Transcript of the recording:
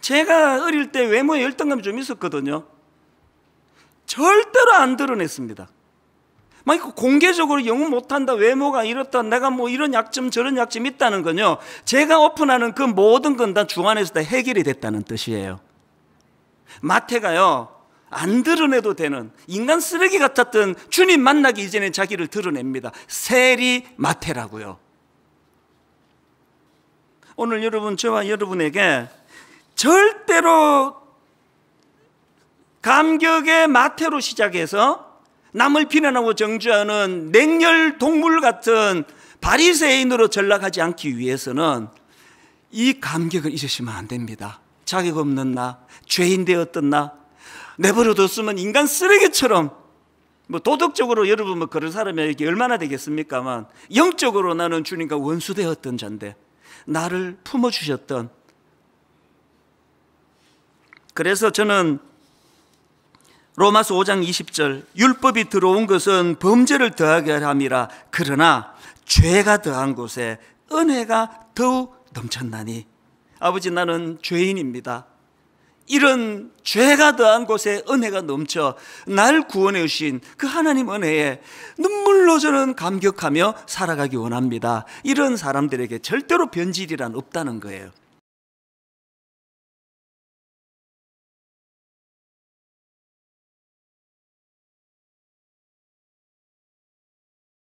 제가 어릴 때 외모에 열등감이 좀 있었거든요. 절대로 안 드러냈습니다. 막 공개적으로 영어 못한다, 외모가 이렇다, 내가 뭐 이런 약점 저런 약점 있다는 건요. 제가 오픈하는 그 모든 건 다중 안에서 다 해결이 됐다는 뜻이에요. 마태가요. 안 드러내도 되는 인간 쓰레기 같았던 주님 만나기 이전에 자기를 드러냅니다. 세리 마태라고요. 오늘 여러분 저와 여러분에게 절대로 감격의 마태로 시작해서 남을 비난하고 정죄하는 냉혈 동물 같은 바리새인으로 전락하지 않기 위해서는 이 감격을 잊으시면 안 됩니다. 자격 없는 나, 죄인 되었던 나, 내버려뒀으면 인간 쓰레기처럼 뭐 도덕적으로 여러분 뭐 그런 사람에게 얼마나 되겠습니까만 영적으로 나는 주님과 원수되었던 잔데 나를 품어주셨던 그래서 저는 로마서 5장 20절 율법이 들어온 것은 범죄를 더하게 함이라 그러나 죄가 더한 곳에 은혜가 더욱 넘쳤나니 아버지 나는 죄인입니다. 이런 죄가 더한 곳에 은혜가 넘쳐 날 구원해 주신 그 하나님 은혜에 눈물로 저는 감격하며 살아가기 원합니다. 이런 사람들에게 절대로 변질이란 없다는 거예요.